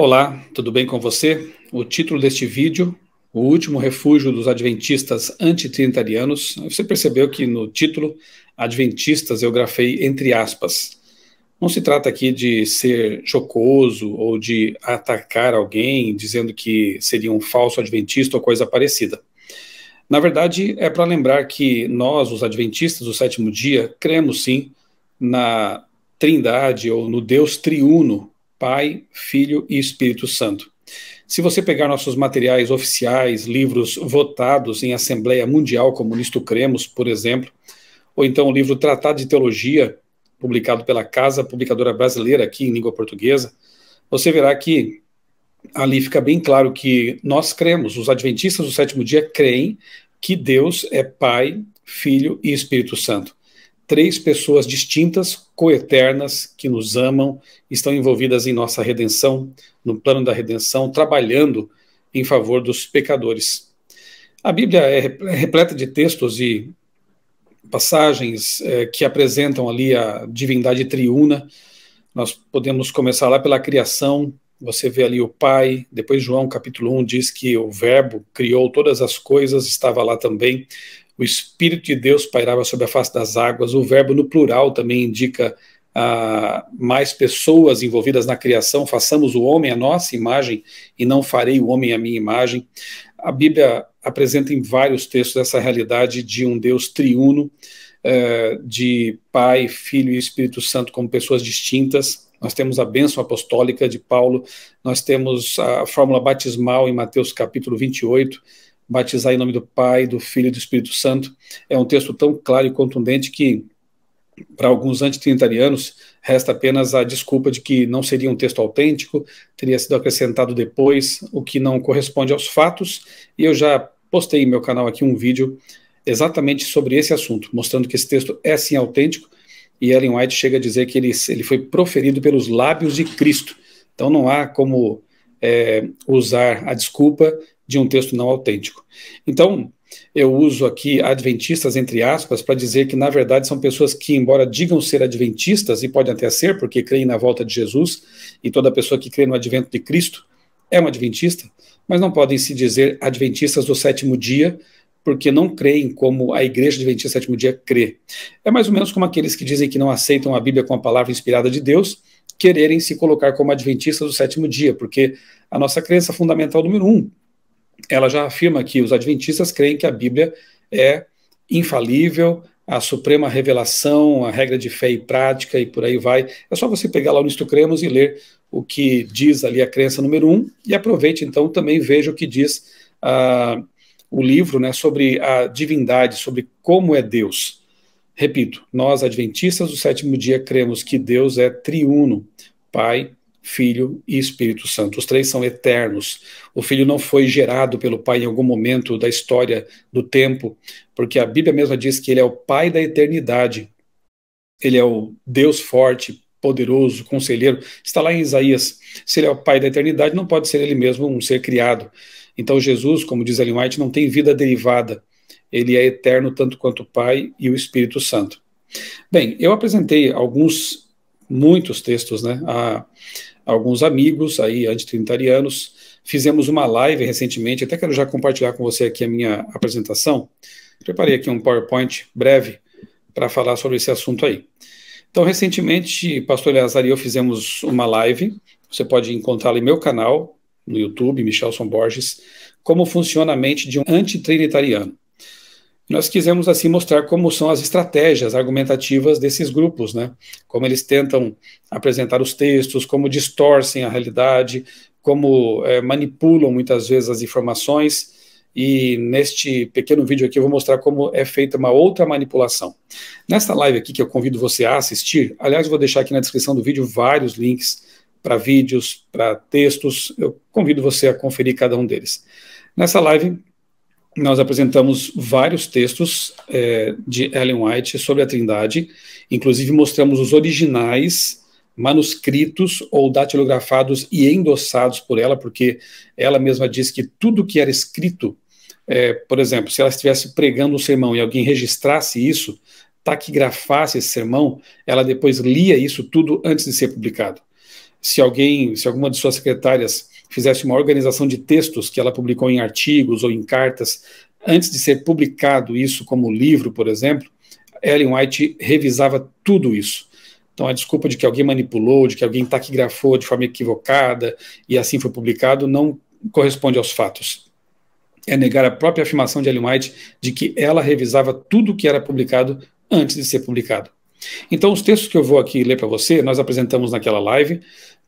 Olá, tudo bem com você? O título deste vídeo, O Último Refúgio dos Adventistas Antitrinitarianos. Você percebeu que no título, Adventistas, eu grafei entre aspas. Não se trata aqui de ser jocoso ou de atacar alguém dizendo que seria um falso adventista ou coisa parecida. Na verdade, é para lembrar que nós, os adventistas do sétimo dia, cremos sim na trindade ou no Deus triuno Pai, Filho e Espírito Santo. Se você pegar nossos materiais oficiais, livros votados em Assembleia Mundial Comunista Cremos, por exemplo, ou então o livro Tratado de Teologia, publicado pela Casa Publicadora Brasileira aqui em língua portuguesa, você verá que ali fica bem claro que nós cremos, os adventistas do sétimo dia creem que Deus é Pai, Filho e Espírito Santo três pessoas distintas, coeternas, que nos amam, estão envolvidas em nossa redenção, no plano da redenção, trabalhando em favor dos pecadores. A Bíblia é, é repleta de textos e passagens é, que apresentam ali a divindade triuna. Nós podemos começar lá pela criação, você vê ali o Pai, depois João capítulo 1 diz que o Verbo criou todas as coisas, estava lá também. O Espírito de Deus pairava sobre a face das águas. O verbo no plural também indica ah, mais pessoas envolvidas na criação. Façamos o homem a nossa imagem e não farei o homem a minha imagem. A Bíblia apresenta em vários textos essa realidade de um Deus triuno, eh, de Pai, Filho e Espírito Santo como pessoas distintas nós temos a bênção apostólica de Paulo, nós temos a fórmula batismal em Mateus capítulo 28, batizar em nome do Pai, do Filho e do Espírito Santo. É um texto tão claro e contundente que, para alguns antitrinitarianos, resta apenas a desculpa de que não seria um texto autêntico, teria sido acrescentado depois, o que não corresponde aos fatos, e eu já postei em meu canal aqui um vídeo exatamente sobre esse assunto, mostrando que esse texto é sim autêntico, e Ellen White chega a dizer que ele, ele foi proferido pelos lábios de Cristo. Então não há como é, usar a desculpa de um texto não autêntico. Então, eu uso aqui adventistas entre aspas para dizer que, na verdade, são pessoas que, embora digam ser adventistas, e podem até ser, porque creem na volta de Jesus, e toda pessoa que crê no advento de Cristo é um adventista, mas não podem se dizer adventistas do sétimo dia, porque não creem como a Igreja Adventista do Sétimo Dia crê. É mais ou menos como aqueles que dizem que não aceitam a Bíblia com a palavra inspirada de Deus, quererem se colocar como adventistas do sétimo dia, porque a nossa crença fundamental número um ela já afirma que os adventistas creem que a Bíblia é infalível, a suprema revelação, a regra de fé e prática e por aí vai. É só você pegar lá o Nisto Cremos e ler o que diz ali a crença número um e aproveite então também veja o que diz ah, o livro né, sobre a divindade, sobre como é Deus. Repito, nós adventistas do sétimo dia cremos que Deus é triuno, Pai, Filho e Espírito Santo. Os três são eternos. O Filho não foi gerado pelo Pai em algum momento da história do tempo, porque a Bíblia mesma diz que ele é o Pai da eternidade. Ele é o Deus forte, poderoso, conselheiro. Está lá em Isaías. Se ele é o Pai da eternidade, não pode ser ele mesmo um ser criado. Então Jesus, como diz Ellen White, não tem vida derivada. Ele é eterno tanto quanto o Pai e o Espírito Santo. Bem, eu apresentei alguns muitos textos, né? A, alguns amigos aí antitrinitarianos. Fizemos uma live recentemente, até quero já compartilhar com você aqui a minha apresentação. Preparei aqui um PowerPoint breve para falar sobre esse assunto aí. Então, recentemente, pastor Eleazar e eu fizemos uma live, você pode encontrá-la em meu canal, no YouTube, Michelson Borges, como funciona a mente de um antitrinitariano nós quisemos assim mostrar como são as estratégias argumentativas desses grupos, né? Como eles tentam apresentar os textos, como distorcem a realidade, como é, manipulam muitas vezes as informações. E neste pequeno vídeo aqui eu vou mostrar como é feita uma outra manipulação. Nesta live aqui que eu convido você a assistir, aliás, vou deixar aqui na descrição do vídeo vários links para vídeos, para textos, eu convido você a conferir cada um deles. Nessa live, nós apresentamos vários textos é, de Ellen White sobre a Trindade, inclusive mostramos os originais manuscritos ou datilografados e endossados por ela, porque ela mesma diz que tudo que era escrito, é, por exemplo, se ela estivesse pregando um sermão e alguém registrasse isso, taquigrafasse esse sermão, ela depois lia isso tudo antes de ser publicado. Se alguém, se alguma de suas secretárias fizesse uma organização de textos que ela publicou em artigos ou em cartas, antes de ser publicado isso como livro, por exemplo, Ellen White revisava tudo isso. Então, a desculpa de que alguém manipulou, de que alguém taquigrafou de forma equivocada e assim foi publicado, não corresponde aos fatos. É negar a própria afirmação de Ellen White de que ela revisava tudo que era publicado antes de ser publicado. Então, os textos que eu vou aqui ler para você, nós apresentamos naquela live,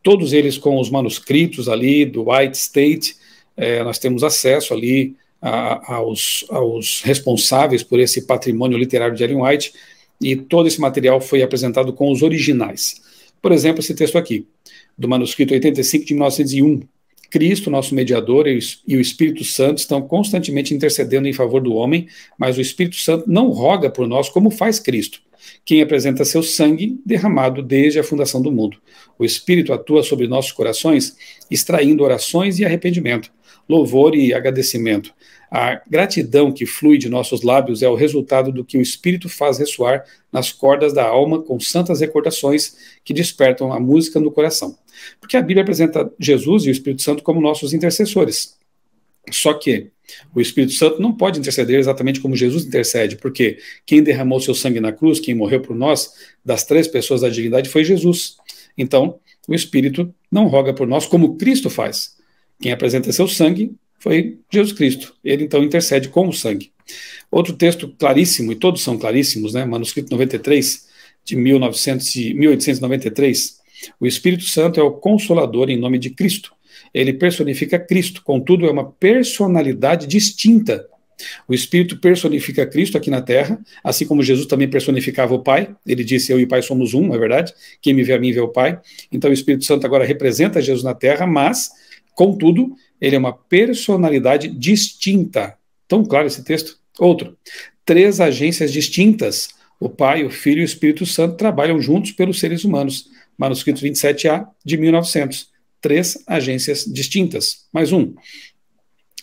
todos eles com os manuscritos ali do White State, é, nós temos acesso ali a, aos, aos responsáveis por esse patrimônio literário de Ellen White, e todo esse material foi apresentado com os originais. Por exemplo, esse texto aqui, do manuscrito 85 de 1901. Cristo, nosso mediador, e o Espírito Santo estão constantemente intercedendo em favor do homem, mas o Espírito Santo não roga por nós como faz Cristo quem apresenta seu sangue derramado desde a fundação do mundo. O Espírito atua sobre nossos corações, extraindo orações e arrependimento, louvor e agradecimento. A gratidão que flui de nossos lábios é o resultado do que o Espírito faz ressoar nas cordas da alma com santas recordações que despertam a música no coração. Porque a Bíblia apresenta Jesus e o Espírito Santo como nossos intercessores. Só que o Espírito Santo não pode interceder exatamente como Jesus intercede, porque quem derramou seu sangue na cruz, quem morreu por nós, das três pessoas da divindade, foi Jesus. Então, o Espírito não roga por nós como Cristo faz. Quem apresenta seu sangue foi Jesus Cristo. Ele então intercede com o sangue. Outro texto claríssimo, e todos são claríssimos, né? Manuscrito 93, de 1900, 1893. O Espírito Santo é o consolador em nome de Cristo ele personifica Cristo, contudo, é uma personalidade distinta. O Espírito personifica Cristo aqui na terra, assim como Jesus também personificava o Pai. Ele disse: Eu e o Pai somos um, é verdade? Quem me vê a mim vê o Pai. Então, o Espírito Santo agora representa Jesus na terra, mas, contudo, ele é uma personalidade distinta. Tão claro esse texto? Outro: três agências distintas. O Pai, o Filho e o Espírito Santo trabalham juntos pelos seres humanos. Manuscrito 27A de 1900 três agências distintas. Mais um.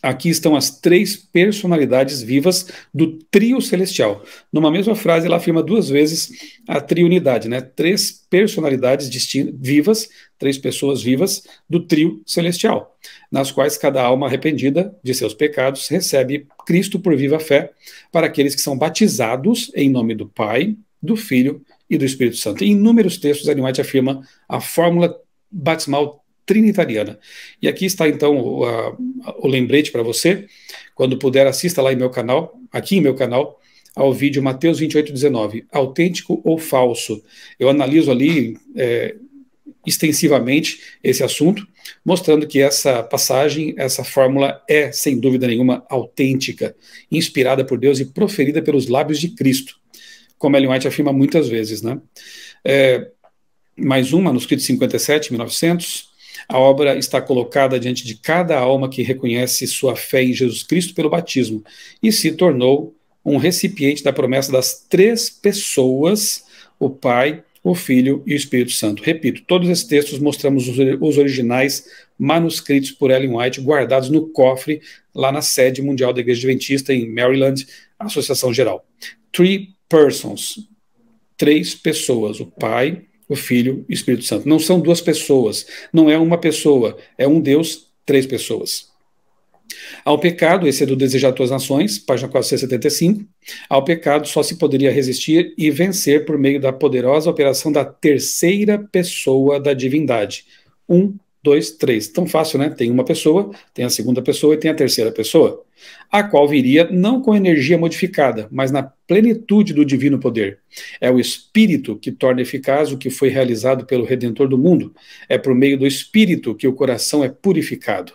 Aqui estão as três personalidades vivas do trio celestial. Numa mesma frase, ela afirma duas vezes a triunidade, né? Três personalidades vivas, três pessoas vivas do trio celestial, nas quais cada alma arrependida de seus pecados recebe Cristo por viva fé para aqueles que são batizados em nome do Pai, do Filho e do Espírito Santo. Em inúmeros textos, Animate afirma a fórmula batismal Trinitariana. E aqui está então o, a, o lembrete para você. Quando puder, assista lá em meu canal, aqui em meu canal, ao vídeo Mateus 28,19, autêntico ou falso. Eu analiso ali é, extensivamente esse assunto, mostrando que essa passagem, essa fórmula é, sem dúvida nenhuma, autêntica, inspirada por Deus e proferida pelos lábios de Cristo, como Ellen White afirma muitas vezes. Né? É, mais um manuscrito 57, 1900, a obra está colocada diante de cada alma que reconhece sua fé em Jesus Cristo pelo batismo e se tornou um recipiente da promessa das três pessoas, o Pai, o Filho e o Espírito Santo. Repito, todos esses textos mostramos os originais manuscritos por Ellen White, guardados no cofre lá na sede mundial da Igreja Adventista em Maryland, Associação Geral. Three persons, três pessoas, o Pai, o Filho e o Espírito Santo. Não são duas pessoas, não é uma pessoa, é um Deus, três pessoas. Ao pecado, esse é do Desejar Tuas Nações, página 475. Ao pecado só se poderia resistir e vencer por meio da poderosa operação da terceira pessoa da divindade. Um dois, três. Tão fácil, né? Tem uma pessoa, tem a segunda pessoa e tem a terceira pessoa, a qual viria não com energia modificada, mas na plenitude do divino poder. É o Espírito que torna eficaz o que foi realizado pelo Redentor do mundo. É por meio do Espírito que o coração é purificado.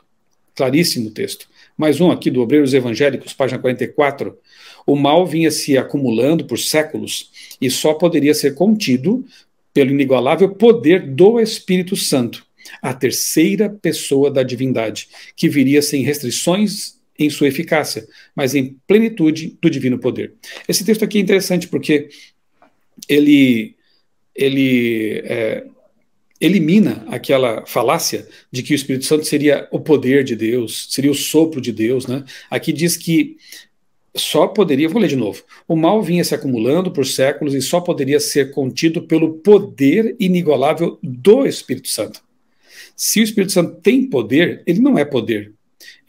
Claríssimo texto. Mais um aqui do Obreiros Evangélicos, página 44. O mal vinha se acumulando por séculos e só poderia ser contido pelo inigualável poder do Espírito Santo a terceira pessoa da divindade, que viria sem restrições em sua eficácia, mas em plenitude do divino poder. Esse texto aqui é interessante porque ele, ele é, elimina aquela falácia de que o Espírito Santo seria o poder de Deus, seria o sopro de Deus. Né? Aqui diz que só poderia, vou ler de novo, o mal vinha se acumulando por séculos e só poderia ser contido pelo poder inigualável do Espírito Santo. Se o Espírito Santo tem poder, ele não é poder.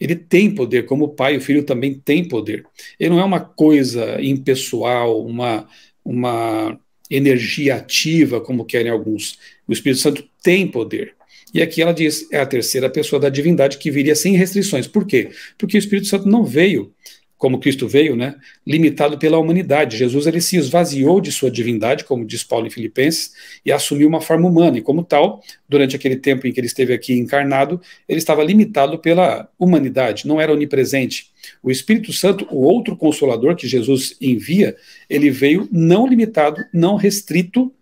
Ele tem poder, como o Pai e o Filho também têm poder. Ele não é uma coisa impessoal, uma, uma energia ativa, como querem alguns. O Espírito Santo tem poder. E aqui ela diz, é a terceira pessoa da divindade que viria sem restrições. Por quê? Porque o Espírito Santo não veio como Cristo veio, né, limitado pela humanidade. Jesus ele se esvaziou de sua divindade, como diz Paulo em Filipenses, e assumiu uma forma humana. E como tal, durante aquele tempo em que ele esteve aqui encarnado, ele estava limitado pela humanidade, não era onipresente. O Espírito Santo, o outro consolador que Jesus envia, ele veio não limitado, não restrito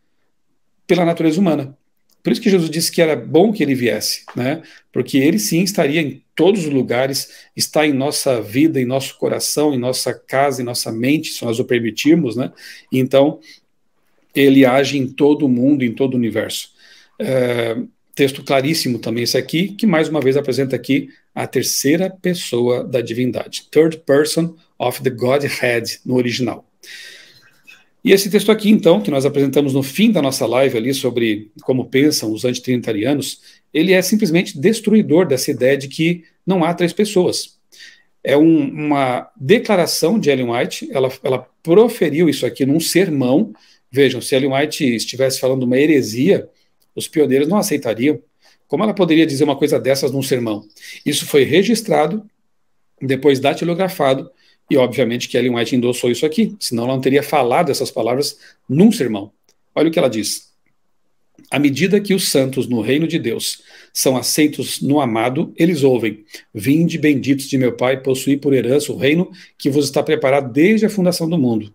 pela natureza humana. Por isso que Jesus disse que era bom que ele viesse, né? Porque ele sim estaria em todos os lugares, está em nossa vida, em nosso coração, em nossa casa, em nossa mente, se nós o permitirmos, né? Então, ele age em todo o mundo, em todo o universo. É, texto claríssimo também esse aqui, que mais uma vez apresenta aqui a terceira pessoa da divindade, third person of the Godhead no original. E esse texto aqui, então, que nós apresentamos no fim da nossa live ali sobre como pensam os antitrinitarianos, ele é simplesmente destruidor dessa ideia de que não há três pessoas. É um, uma declaração de Ellen White, ela, ela proferiu isso aqui num sermão. Vejam, se Ellen White estivesse falando uma heresia, os pioneiros não aceitariam. Como ela poderia dizer uma coisa dessas num sermão? Isso foi registrado, depois datilografado, e, obviamente, que Ellen White endossou isso aqui, senão ela não teria falado essas palavras num sermão. Olha o que ela diz. À medida que os santos no reino de Deus são aceitos no amado, eles ouvem: Vinde, benditos de meu Pai, possuí por herança o reino que vos está preparado desde a fundação do mundo.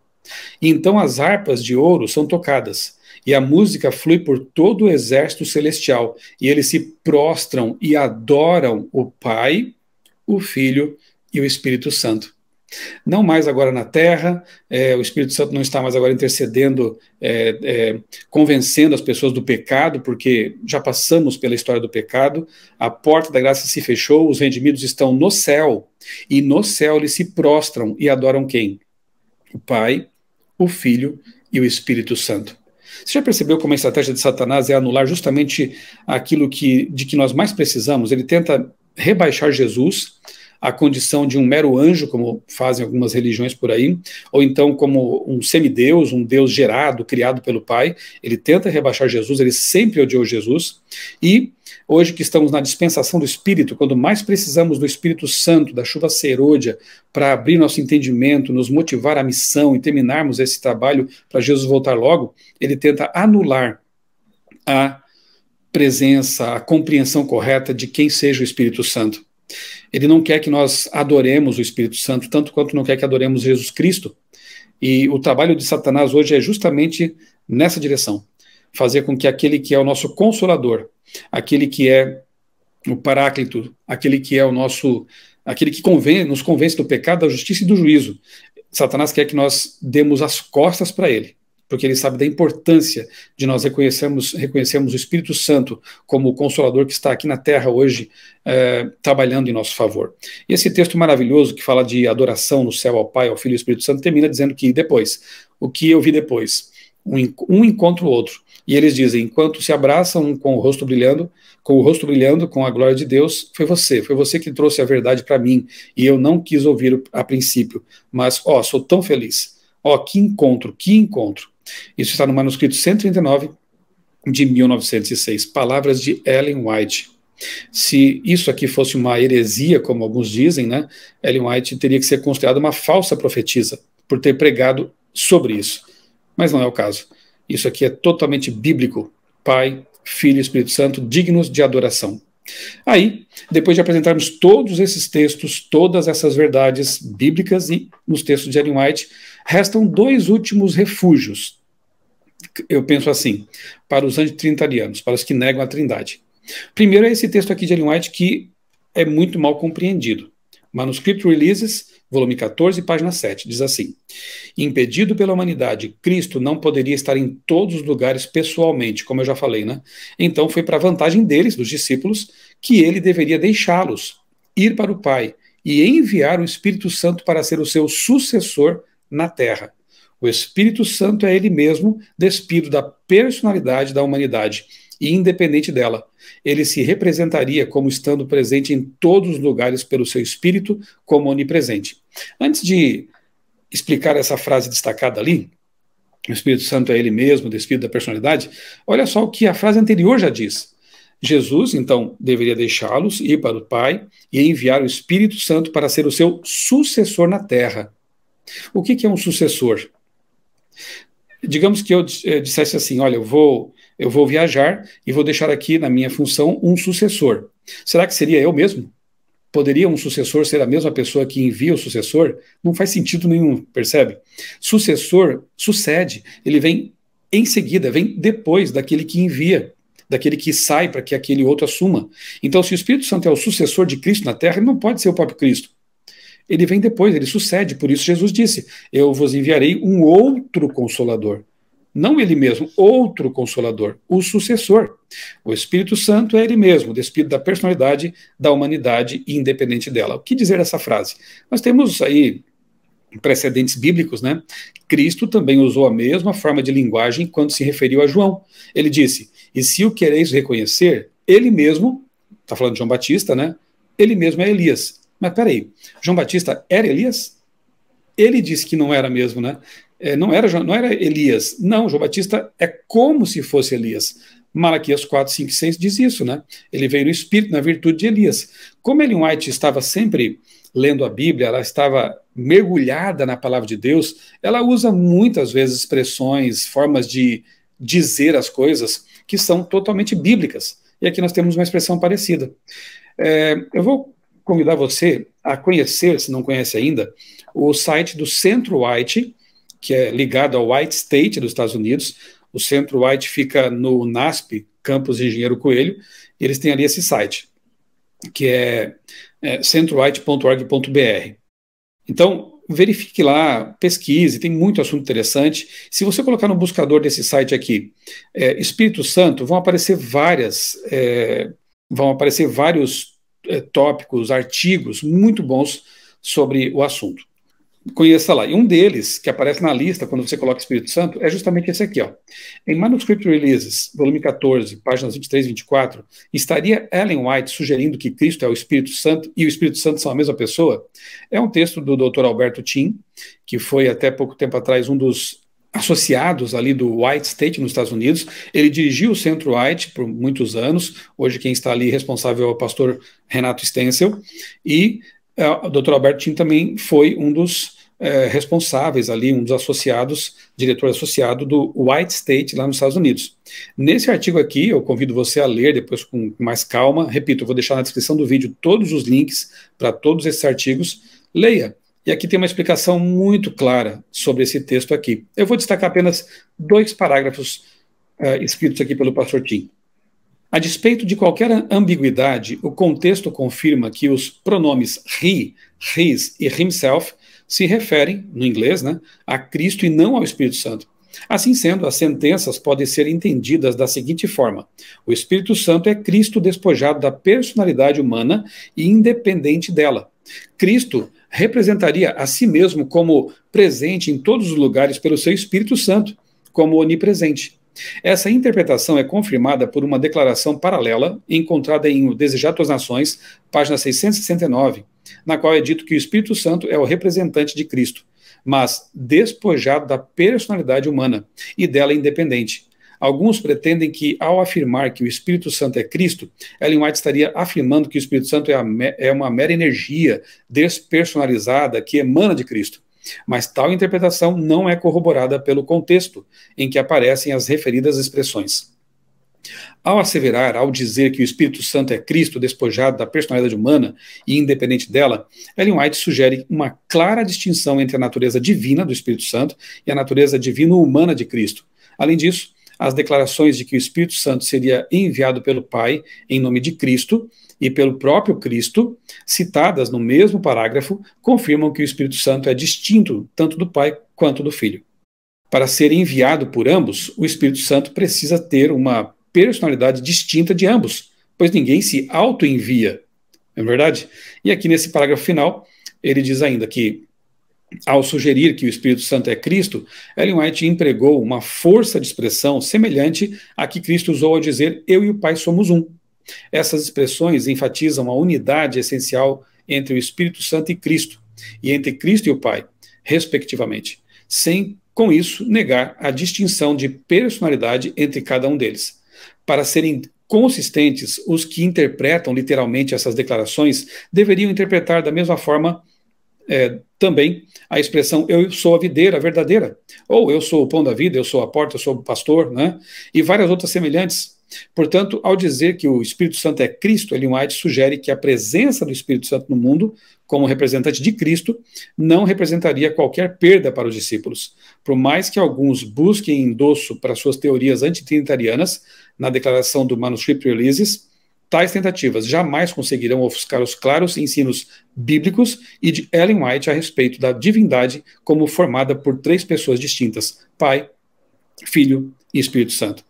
E então as harpas de ouro são tocadas, e a música flui por todo o exército celestial, e eles se prostram e adoram o Pai, o Filho e o Espírito Santo. Não mais agora na terra, é, o Espírito Santo não está mais agora intercedendo, é, é, convencendo as pessoas do pecado, porque já passamos pela história do pecado, a porta da graça se fechou, os redimidos estão no céu, e no céu eles se prostram e adoram quem? O Pai, o Filho e o Espírito Santo. Você já percebeu como a estratégia de Satanás é anular justamente aquilo que, de que nós mais precisamos? Ele tenta rebaixar Jesus, a condição de um mero anjo, como fazem algumas religiões por aí, ou então como um semideus, um deus gerado, criado pelo Pai. Ele tenta rebaixar Jesus, ele sempre odiou Jesus. E hoje que estamos na dispensação do Espírito, quando mais precisamos do Espírito Santo, da chuva serôdia, para abrir nosso entendimento, nos motivar à missão e terminarmos esse trabalho para Jesus voltar logo, ele tenta anular a presença, a compreensão correta de quem seja o Espírito Santo. Ele não quer que nós adoremos o Espírito Santo tanto quanto não quer que adoremos Jesus Cristo. E o trabalho de Satanás hoje é justamente nessa direção fazer com que aquele que é o nosso consolador, aquele que é o Paráclito, aquele que é o nosso, aquele que convém, nos convence do pecado, da justiça e do juízo. Satanás quer que nós demos as costas para ele porque ele sabe da importância de nós reconhecermos, reconhecermos o Espírito Santo como o Consolador que está aqui na Terra hoje eh, trabalhando em nosso favor. E esse texto maravilhoso que fala de adoração no céu ao Pai, ao Filho e ao Espírito Santo termina dizendo que depois, o que eu vi depois, um, um encontra o outro. E eles dizem, enquanto se abraçam um com o rosto brilhando, com o rosto brilhando, com a glória de Deus, foi você, foi você que trouxe a verdade para mim, e eu não quis ouvir a princípio, mas ó, sou tão feliz. Ó, que encontro, que encontro. Isso está no manuscrito 139 de 1906, palavras de Ellen White. Se isso aqui fosse uma heresia, como alguns dizem, né, Ellen White teria que ser considerada uma falsa profetisa por ter pregado sobre isso. Mas não é o caso. Isso aqui é totalmente bíblico. Pai, Filho e Espírito Santo, dignos de adoração. Aí, depois de apresentarmos todos esses textos, todas essas verdades bíblicas e nos textos de Ellen White, restam dois últimos refúgios eu penso assim, para os antitrinitarianos, para os que negam a trindade. Primeiro é esse texto aqui de Ellen White que é muito mal compreendido. Manuscript Releases, volume 14, página 7, diz assim: Impedido pela humanidade, Cristo não poderia estar em todos os lugares pessoalmente, como eu já falei, né? Então foi para vantagem deles, dos discípulos, que ele deveria deixá-los, ir para o Pai e enviar o Espírito Santo para ser o seu sucessor na terra. O Espírito Santo é ele mesmo, despido da personalidade da humanidade e independente dela. Ele se representaria como estando presente em todos os lugares pelo seu espírito, como onipresente. Antes de explicar essa frase destacada ali, o Espírito Santo é ele mesmo, despido da personalidade, olha só o que a frase anterior já diz. Jesus, então, deveria deixá-los, ir para o Pai e enviar o Espírito Santo para ser o seu sucessor na terra. O que, que é um sucessor? digamos que eu eh, dissesse assim, olha, eu vou, eu vou viajar e vou deixar aqui na minha função um sucessor. Será que seria eu mesmo? Poderia um sucessor ser a mesma pessoa que envia o sucessor? Não faz sentido nenhum, percebe? Sucessor sucede, ele vem em seguida, vem depois daquele que envia, daquele que sai para que aquele outro assuma. Então, se o Espírito Santo é o sucessor de Cristo na terra, ele não pode ser o próprio Cristo ele vem depois, ele sucede. Por isso Jesus disse: Eu vos enviarei um outro consolador. Não ele mesmo, outro consolador, o sucessor. O Espírito Santo é ele mesmo, despido da personalidade da humanidade independente dela. O que dizer dessa frase? Nós temos aí precedentes bíblicos, né? Cristo também usou a mesma forma de linguagem quando se referiu a João. Ele disse: E se o quereis reconhecer, ele mesmo, está falando de João Batista, né? Ele mesmo é Elias mas peraí, João Batista era Elias? Ele disse que não era mesmo, né? É, não, era, não era Elias. Não, João Batista é como se fosse Elias. Malaquias 4, 5 6 diz isso, né? Ele veio no espírito, na virtude de Elias. Como Ellen White estava sempre lendo a Bíblia, ela estava mergulhada na palavra de Deus, ela usa muitas vezes expressões, formas de dizer as coisas que são totalmente bíblicas. E aqui nós temos uma expressão parecida. É, eu vou convidar você a conhecer, se não conhece ainda, o site do Centro White, que é ligado ao White State dos Estados Unidos. O Centro White fica no NASP, Campus Engenheiro Coelho, e eles têm ali esse site, que é, é centrowhite.org.br. Então, verifique lá, pesquise, tem muito assunto interessante. Se você colocar no buscador desse site aqui, é, Espírito Santo, vão aparecer várias, é, vão aparecer vários é, tópicos, artigos muito bons sobre o assunto. Conheça lá. E um deles, que aparece na lista quando você coloca Espírito Santo, é justamente esse aqui. Ó. Em Manuscript Releases, volume 14, páginas 23 e 24, estaria Ellen White sugerindo que Cristo é o Espírito Santo e o Espírito Santo são a mesma pessoa? É um texto do Dr. Alberto Tim, que foi até pouco tempo atrás um dos associados ali do White State nos Estados Unidos. Ele dirigiu o Centro White por muitos anos. Hoje quem está ali responsável é o pastor Renato Stencil. E uh, o Dr. Albertinho também foi um dos é, responsáveis ali, um dos associados, diretor associado do White State lá nos Estados Unidos. Nesse artigo aqui, eu convido você a ler depois com mais calma. Repito, eu vou deixar na descrição do vídeo todos os links para todos esses artigos. Leia e aqui tem uma explicação muito clara sobre esse texto aqui. Eu vou destacar apenas dois parágrafos uh, escritos aqui pelo pastor Tim. A despeito de qualquer ambiguidade, o contexto confirma que os pronomes he, his e himself se referem, no inglês, né, a Cristo e não ao Espírito Santo. Assim sendo, as sentenças podem ser entendidas da seguinte forma: o Espírito Santo é Cristo despojado da personalidade humana e independente dela. Cristo representaria a si mesmo como presente em todos os lugares pelo seu Espírito Santo, como onipresente. Essa interpretação é confirmada por uma declaração paralela encontrada em O Desejado das Nações, página 669, na qual é dito que o Espírito Santo é o representante de Cristo, mas despojado da personalidade humana e dela independente, Alguns pretendem que, ao afirmar que o Espírito Santo é Cristo, Ellen White estaria afirmando que o Espírito Santo é, me, é uma mera energia despersonalizada que emana de Cristo. Mas tal interpretação não é corroborada pelo contexto em que aparecem as referidas expressões. Ao asseverar, ao dizer que o Espírito Santo é Cristo despojado da personalidade humana e independente dela, Ellen White sugere uma clara distinção entre a natureza divina do Espírito Santo e a natureza divino-humana de Cristo. Além disso, as declarações de que o Espírito Santo seria enviado pelo Pai em nome de Cristo e pelo próprio Cristo, citadas no mesmo parágrafo, confirmam que o Espírito Santo é distinto tanto do Pai quanto do Filho. Para ser enviado por ambos, o Espírito Santo precisa ter uma personalidade distinta de ambos, pois ninguém se auto-envia. Não é verdade? E aqui nesse parágrafo final, ele diz ainda que ao sugerir que o Espírito Santo é Cristo, Ellen White empregou uma força de expressão semelhante à que Cristo usou ao dizer: Eu e o Pai somos um. Essas expressões enfatizam a unidade essencial entre o Espírito Santo e Cristo, e entre Cristo e o Pai, respectivamente, sem, com isso, negar a distinção de personalidade entre cada um deles. Para serem consistentes, os que interpretam literalmente essas declarações deveriam interpretar da mesma forma é, também a expressão eu sou a videira verdadeira, ou eu sou o pão da vida, eu sou a porta, eu sou o pastor, né? e várias outras semelhantes. Portanto, ao dizer que o Espírito Santo é Cristo, Ellen White sugere que a presença do Espírito Santo no mundo, como representante de Cristo, não representaria qualquer perda para os discípulos. Por mais que alguns busquem endosso para suas teorias antitrinitarianas, na declaração do Manuscript Releases, Tais tentativas jamais conseguirão ofuscar os claros ensinos bíblicos e de Ellen White a respeito da divindade como formada por três pessoas distintas: Pai, Filho e Espírito Santo.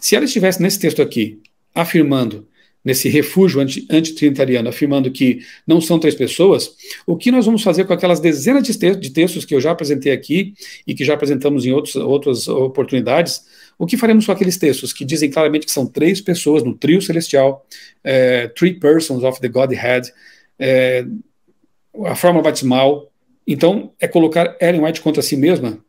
Se ela estivesse nesse texto aqui, afirmando, nesse refúgio antitrinitariano, afirmando que não são três pessoas, o que nós vamos fazer com aquelas dezenas de, textos que eu já apresentei aqui e que já apresentamos em outros, outras oportunidades o que faremos com aqueles textos que dizem claramente que são três pessoas no trio celestial, é, three persons of the Godhead, é, a forma batismal? Então, é colocar Ellen White contra si mesma?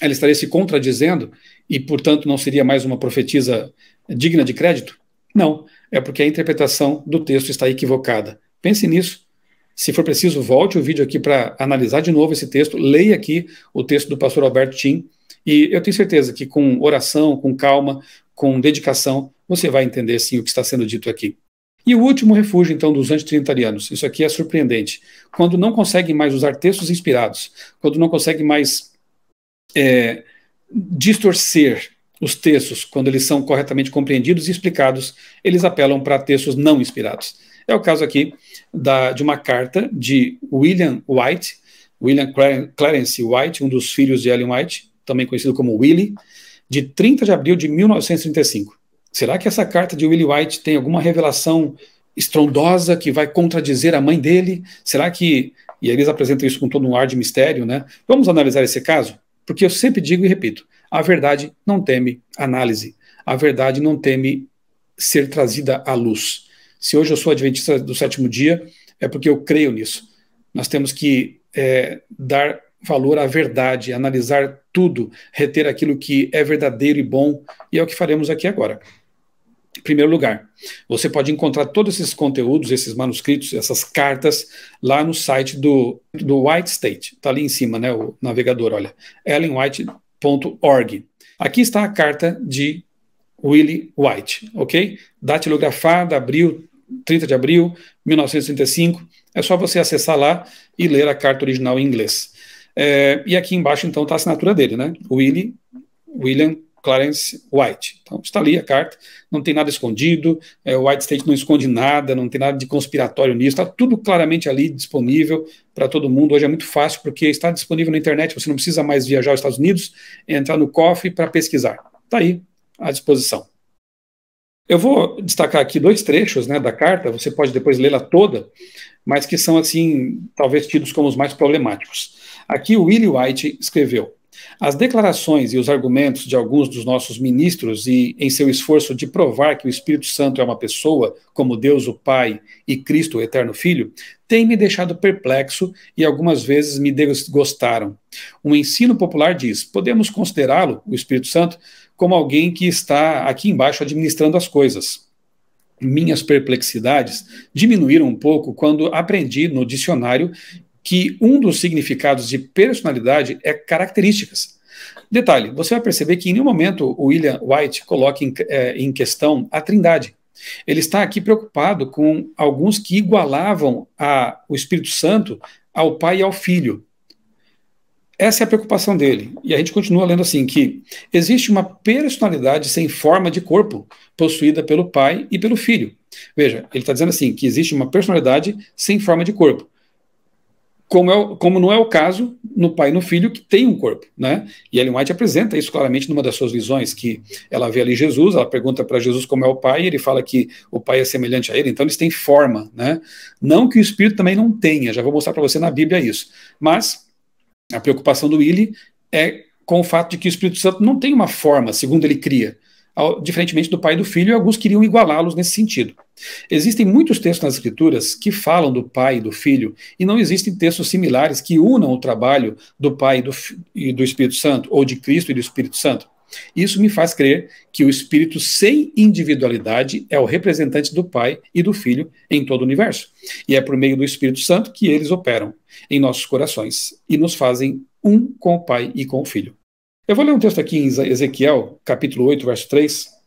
Ela estaria se contradizendo e, portanto, não seria mais uma profetisa digna de crédito? Não, é porque a interpretação do texto está equivocada. Pense nisso. Se for preciso, volte o vídeo aqui para analisar de novo esse texto, leia aqui o texto do pastor Alberto Tim, e eu tenho certeza que com oração, com calma, com dedicação, você vai entender sim o que está sendo dito aqui. E o último refúgio, então, dos antitrinitarianos. Isso aqui é surpreendente. Quando não conseguem mais usar textos inspirados, quando não conseguem mais é, distorcer os textos, quando eles são corretamente compreendidos e explicados, eles apelam para textos não inspirados. É o caso aqui da, de uma carta de William White, William Clarence White, um dos filhos de Ellen White, também conhecido como Willie, de 30 de abril de 1935. Será que essa carta de Willie White tem alguma revelação estrondosa que vai contradizer a mãe dele? Será que. E eles apresentam isso com todo um ar de mistério, né? Vamos analisar esse caso? Porque eu sempre digo e repito: a verdade não teme análise, a verdade não teme ser trazida à luz. Se hoje eu sou adventista do sétimo dia, é porque eu creio nisso. Nós temos que é, dar valor à verdade, analisar tudo, reter aquilo que é verdadeiro e bom, e é o que faremos aqui agora. Em primeiro lugar, você pode encontrar todos esses conteúdos, esses manuscritos, essas cartas, lá no site do, do White State. Está ali em cima, né, o navegador, olha. ellenwhite.org. Aqui está a carta de Willie White, ok? Datilografada, abril, 30 de abril de 1935. É só você acessar lá e ler a carta original em inglês. É, e aqui embaixo, então, está a assinatura dele, né? Willie, William Clarence White. Então, está ali a carta, não tem nada escondido, é, o White State não esconde nada, não tem nada de conspiratório nisso, está tudo claramente ali disponível para todo mundo. Hoje é muito fácil, porque está disponível na internet, você não precisa mais viajar aos Estados Unidos, entrar no cofre para pesquisar. Está aí à disposição. Eu vou destacar aqui dois trechos né, da carta, você pode depois lê-la toda, mas que são, assim, talvez tidos como os mais problemáticos. Aqui o Willie White escreveu: as declarações e os argumentos de alguns dos nossos ministros e em seu esforço de provar que o Espírito Santo é uma pessoa, como Deus o Pai e Cristo o Eterno Filho, têm me deixado perplexo e algumas vezes me desgostaram. Um ensino popular diz: podemos considerá-lo, o Espírito Santo, como alguém que está aqui embaixo administrando as coisas. Minhas perplexidades diminuíram um pouco quando aprendi no dicionário que um dos significados de personalidade é características. Detalhe, você vai perceber que em nenhum momento o William White coloca em, é, em questão a trindade. Ele está aqui preocupado com alguns que igualavam a, o Espírito Santo ao Pai e ao Filho. Essa é a preocupação dele. E a gente continua lendo assim: que existe uma personalidade sem forma de corpo, possuída pelo Pai e pelo Filho. Veja, ele está dizendo assim: que existe uma personalidade sem forma de corpo como, é, como não é o caso no pai e no filho que tem um corpo, né? E Ellen White apresenta isso claramente numa das suas visões, que ela vê ali Jesus, ela pergunta para Jesus como é o pai, e ele fala que o pai é semelhante a ele, então eles têm forma, né? Não que o espírito também não tenha, já vou mostrar para você na Bíblia isso. Mas a preocupação do Willy é com o fato de que o Espírito Santo não tem uma forma, segundo ele cria, ao, diferentemente do pai e do filho, e alguns queriam igualá-los nesse sentido. Existem muitos textos nas Escrituras que falam do Pai e do Filho, e não existem textos similares que unam o trabalho do Pai e do, e do Espírito Santo, ou de Cristo e do Espírito Santo. Isso me faz crer que o Espírito sem individualidade é o representante do Pai e do Filho em todo o universo. E é por meio do Espírito Santo que eles operam em nossos corações e nos fazem um com o Pai e com o Filho. Eu vou ler um texto aqui em Ezequiel, capítulo 8, verso 3,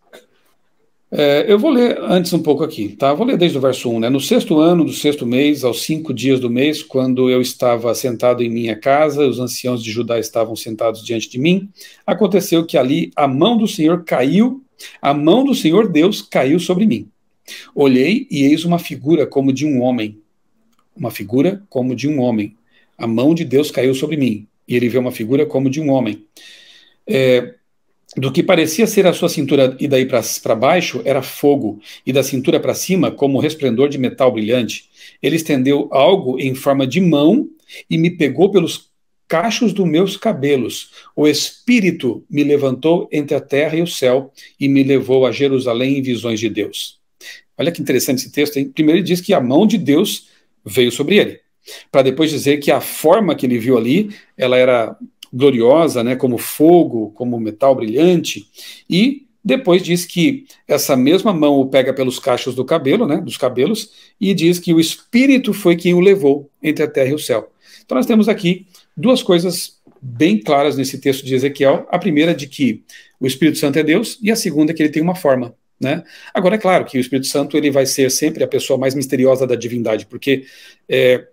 é, eu vou ler antes um pouco aqui, tá? Vou ler desde o verso 1, né? No sexto ano do sexto mês, aos cinco dias do mês, quando eu estava sentado em minha casa, os anciãos de Judá estavam sentados diante de mim, aconteceu que ali a mão do Senhor caiu, a mão do Senhor Deus caiu sobre mim. Olhei e eis uma figura como de um homem. Uma figura como de um homem. A mão de Deus caiu sobre mim. E ele vê uma figura como de um homem. É, do que parecia ser a sua cintura e daí para baixo era fogo, e da cintura para cima, como um resplendor de metal brilhante. Ele estendeu algo em forma de mão e me pegou pelos cachos dos meus cabelos. O Espírito me levantou entre a terra e o céu e me levou a Jerusalém em visões de Deus. Olha que interessante esse texto, hein? Primeiro ele diz que a mão de Deus veio sobre ele, para depois dizer que a forma que ele viu ali, ela era gloriosa, né, como fogo, como metal brilhante, e depois diz que essa mesma mão o pega pelos cachos do cabelo, né, dos cabelos, e diz que o espírito foi quem o levou entre a terra e o céu. Então nós temos aqui duas coisas bem claras nesse texto de Ezequiel. A primeira de que o Espírito Santo é Deus e a segunda é que ele tem uma forma, né? Agora é claro que o Espírito Santo ele vai ser sempre a pessoa mais misteriosa da divindade, porque é,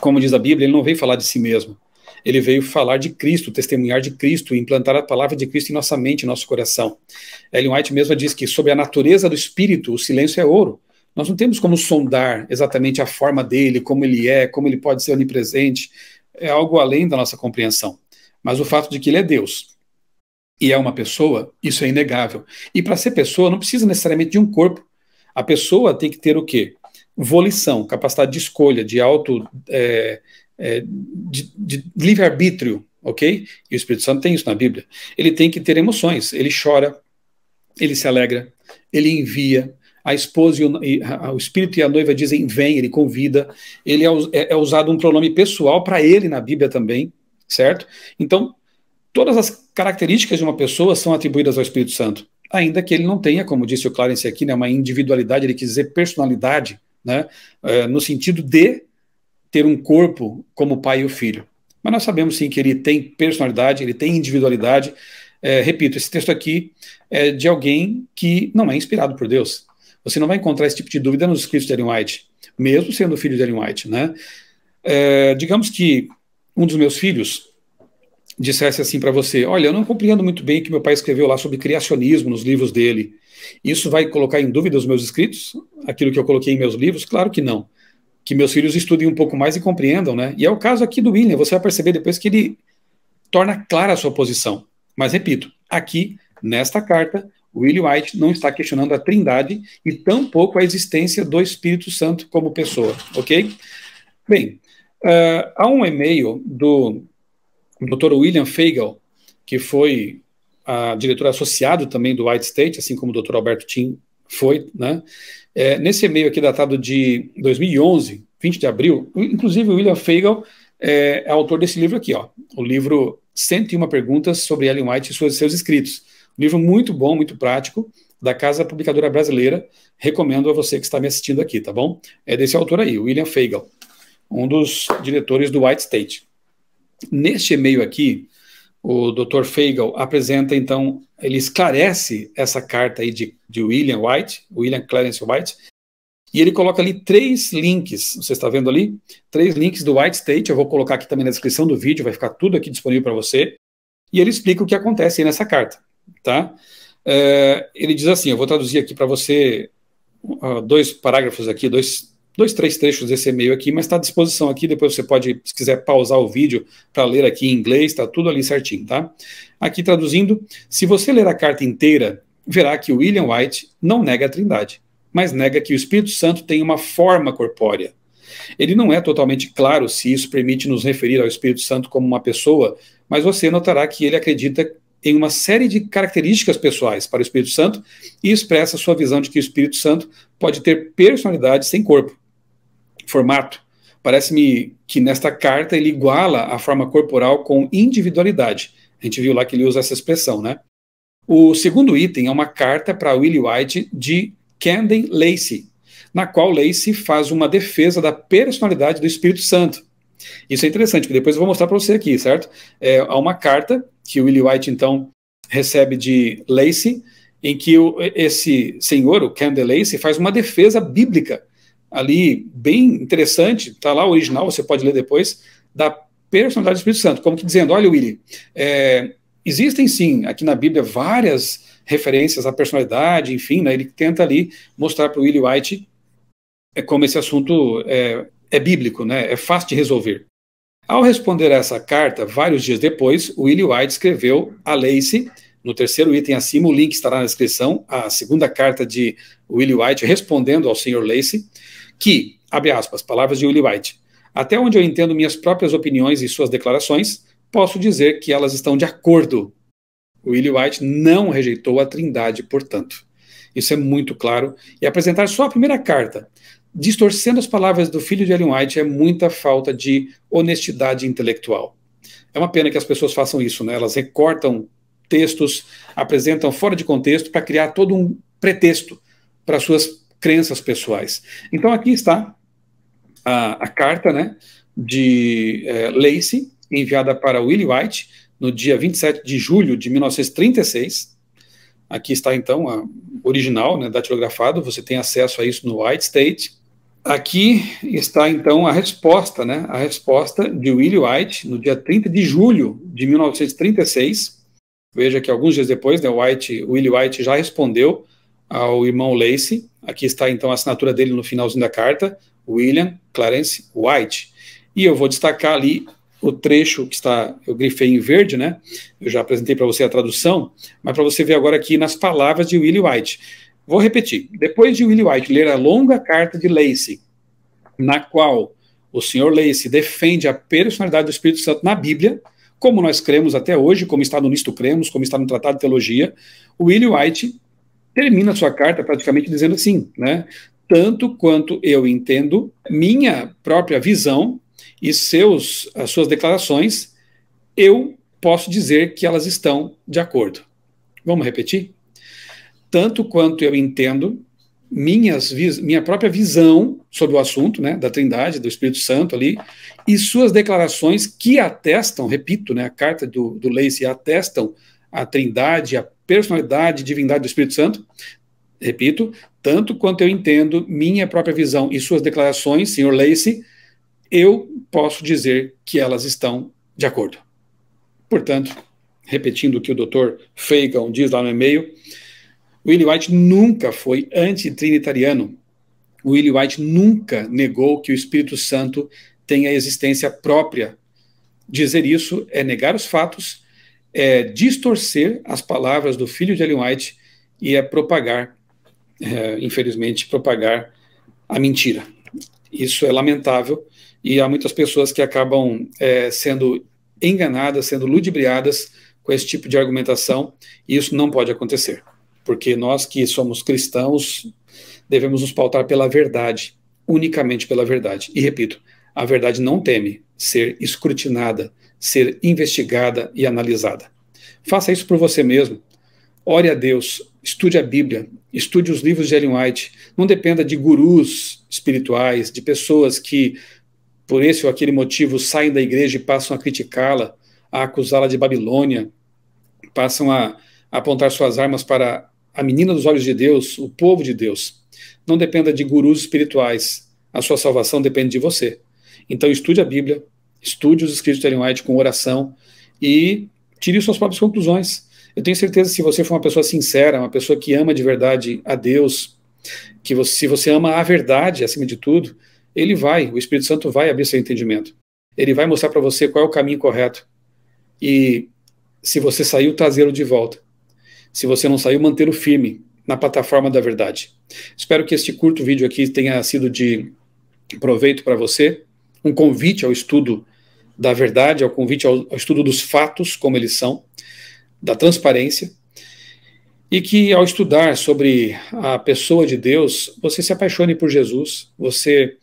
como diz a Bíblia, ele não veio falar de si mesmo ele veio falar de Cristo, testemunhar de Cristo, implantar a palavra de Cristo em nossa mente, em nosso coração. Ellen White mesma diz que sobre a natureza do espírito, o silêncio é ouro. Nós não temos como sondar exatamente a forma dele, como ele é, como ele pode ser onipresente. É algo além da nossa compreensão. Mas o fato de que ele é Deus e é uma pessoa, isso é inegável. E para ser pessoa, não precisa necessariamente de um corpo. A pessoa tem que ter o quê? Volição, capacidade de escolha, de auto. É, é, de, de livre-arbítrio, ok? E o Espírito Santo tem isso na Bíblia. Ele tem que ter emoções. Ele chora, ele se alegra, ele envia. A esposa e o, e, a, o Espírito e a noiva dizem vem, ele convida. Ele é, é, é usado um pronome pessoal para ele na Bíblia também, certo? Então, todas as características de uma pessoa são atribuídas ao Espírito Santo. Ainda que ele não tenha, como disse o Clarence aqui, né, uma individualidade, ele quis dizer personalidade, né, é, no sentido de ter um corpo como o pai e o filho. Mas nós sabemos sim que ele tem personalidade, ele tem individualidade. É, repito, esse texto aqui é de alguém que não é inspirado por Deus. Você não vai encontrar esse tipo de dúvida nos escritos de Ellen White, mesmo sendo filho de Ellen White. Né? É, digamos que um dos meus filhos dissesse assim para você: Olha, eu não compreendo muito bem o que meu pai escreveu lá sobre criacionismo nos livros dele. Isso vai colocar em dúvida os meus escritos? Aquilo que eu coloquei em meus livros? Claro que não que meus filhos estudem um pouco mais e compreendam, né? E é o caso aqui do William, você vai perceber depois que ele torna clara a sua posição. Mas repito, aqui, nesta carta, William White não está questionando a trindade e tampouco a existência do Espírito Santo como pessoa, ok? Bem, uh, há um e-mail do Dr. William Fagel, que foi uh, diretor associado também do White State, assim como o Dr. Alberto Tim foi, né? É, nesse e-mail aqui, datado de 2011, 20 de abril, inclusive o William Fagel é, é, autor desse livro aqui, ó, o livro 101 Perguntas sobre Ellen White e seus, seus escritos. Um livro muito bom, muito prático, da Casa Publicadora Brasileira. Recomendo a você que está me assistindo aqui, tá bom? É desse autor aí, William Fagel, um dos diretores do White State. Neste e-mail aqui, o Dr. Fagel apresenta, então, ele esclarece essa carta aí de, de William White, William Clarence White, e ele coloca ali três links, você está vendo ali? Três links do White State, eu vou colocar aqui também na descrição do vídeo, vai ficar tudo aqui disponível para você. E ele explica o que acontece aí nessa carta, tá? É, ele diz assim, eu vou traduzir aqui para você uh, dois parágrafos aqui, dois dois, três trechos desse e-mail aqui, mas está à disposição aqui. Depois você pode, se quiser, pausar o vídeo para ler aqui em inglês, está tudo ali certinho, tá? Aqui traduzindo: se você ler a carta inteira, verá que William White não nega a Trindade, mas nega que o Espírito Santo tem uma forma corpórea. Ele não é totalmente claro se isso permite nos referir ao Espírito Santo como uma pessoa, mas você notará que ele acredita em uma série de características pessoais para o Espírito Santo e expressa sua visão de que o Espírito Santo pode ter personalidade sem corpo, formato. Parece-me que nesta carta ele iguala a forma corporal com individualidade. A gente viu lá que ele usa essa expressão, né? O segundo item é uma carta para Willie White de Camden Lacey, na qual Lacey faz uma defesa da personalidade do Espírito Santo. Isso é interessante, porque depois eu vou mostrar para você aqui, certo? É, há uma carta que Willie White, então, recebe de Lacey, em que o, esse senhor, o Camden Lacey, faz uma defesa bíblica ali bem interessante, está lá o original, você pode ler depois, da personalidade do Espírito Santo, como que dizendo, olha, Willy, é, existem sim aqui na Bíblia várias referências à personalidade, enfim, né, ele tenta ali mostrar para o Willy White é, como esse assunto é, é bíblico, né, é fácil de resolver. Ao responder a essa carta, vários dias depois, o Willie White escreveu a Lacey, no terceiro item acima, o link estará na descrição, a segunda carta de Willie White respondendo ao Sr. Lacey, que, abre aspas, palavras de Willie White, até onde eu entendo minhas próprias opiniões e suas declarações, posso dizer que elas estão de acordo. Willie White não rejeitou a Trindade, portanto. Isso é muito claro. E apresentar só a primeira carta, distorcendo as palavras do filho de Ellen White, é muita falta de honestidade intelectual. É uma pena que as pessoas façam isso, né? Elas recortam textos, apresentam fora de contexto para criar todo um pretexto para suas crenças pessoais. Então aqui está a, a carta né, de é, Lacey, enviada para Willie White, no dia 27 de julho de 1936. Aqui está então a original, né, datilografado, você tem acesso a isso no White State. Aqui está então a resposta, né, a resposta de Willie White no dia 30 de julho de 1936. Veja que alguns dias depois, né, White, Willie White já respondeu ao irmão Lacey. Aqui está então a assinatura dele no finalzinho da carta, William Clarence White. E eu vou destacar ali o trecho que está, eu grifei em verde, né? Eu já apresentei para você a tradução, mas para você ver agora aqui nas palavras de Willie White. Vou repetir. Depois de Willie White ler a longa carta de Lacey, na qual o senhor Lacey defende a personalidade do Espírito Santo na Bíblia, como nós cremos até hoje, como está no Nisto Cremos, como está no Tratado de Teologia, Willie White termina sua carta praticamente dizendo assim, né? Tanto quanto eu entendo, minha própria visão e seus, as suas declarações, eu posso dizer que elas estão de acordo. Vamos repetir? Tanto quanto eu entendo, minhas, minha própria visão sobre o assunto, né, da Trindade, do Espírito Santo ali, e suas declarações que atestam, repito, né, a carta do, do Lacey atestam a Trindade, a personalidade e divindade do Espírito Santo, repito, tanto quanto eu entendo minha própria visão e suas declarações, senhor Lacey, eu posso dizer que elas estão de acordo. Portanto, repetindo o que o doutor Fagan diz lá no e-mail, Willie White nunca foi antitrinitariano. Willie White nunca negou que o Espírito Santo tenha existência própria. Dizer isso é negar os fatos é, distorcer as palavras do filho de Ellen White e é propagar, é, infelizmente, propagar a mentira. Isso é lamentável e há muitas pessoas que acabam é, sendo enganadas, sendo ludibriadas com esse tipo de argumentação e isso não pode acontecer, porque nós que somos cristãos devemos nos pautar pela verdade, unicamente pela verdade. E repito, a verdade não teme ser escrutinada, ser investigada e analisada. Faça isso por você mesmo. Ore a Deus, estude a Bíblia, estude os livros de Ellen White. Não dependa de gurus espirituais, de pessoas que, por esse ou aquele motivo, saem da igreja e passam a criticá-la, a acusá-la de Babilônia, passam a, a apontar suas armas para a menina dos olhos de Deus, o povo de Deus. Não dependa de gurus espirituais. A sua salvação depende de você. Então, estude a Bíblia, Estude os escritos de Ellen White com oração e tire suas próprias conclusões. Eu tenho certeza que se você for uma pessoa sincera, uma pessoa que ama de verdade a Deus, que você, se você ama a verdade acima de tudo, ele vai, o Espírito Santo vai abrir seu entendimento. Ele vai mostrar para você qual é o caminho correto. E se você saiu, trazê-lo de volta. Se você não saiu, mantê-lo firme na plataforma da verdade. Espero que este curto vídeo aqui tenha sido de proveito para você, um convite ao estudo da verdade, ao convite ao, ao estudo dos fatos como eles são, da transparência, e que ao estudar sobre a pessoa de Deus, você se apaixone por Jesus, você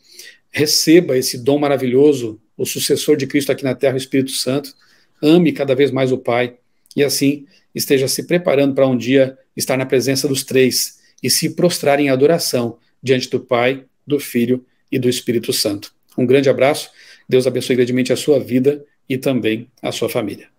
receba esse dom maravilhoso, o sucessor de Cristo aqui na terra, o Espírito Santo, ame cada vez mais o Pai e assim esteja se preparando para um dia estar na presença dos três e se prostrar em adoração diante do Pai, do Filho e do Espírito Santo. Um grande abraço. Deus abençoe grandemente a sua vida e também a sua família.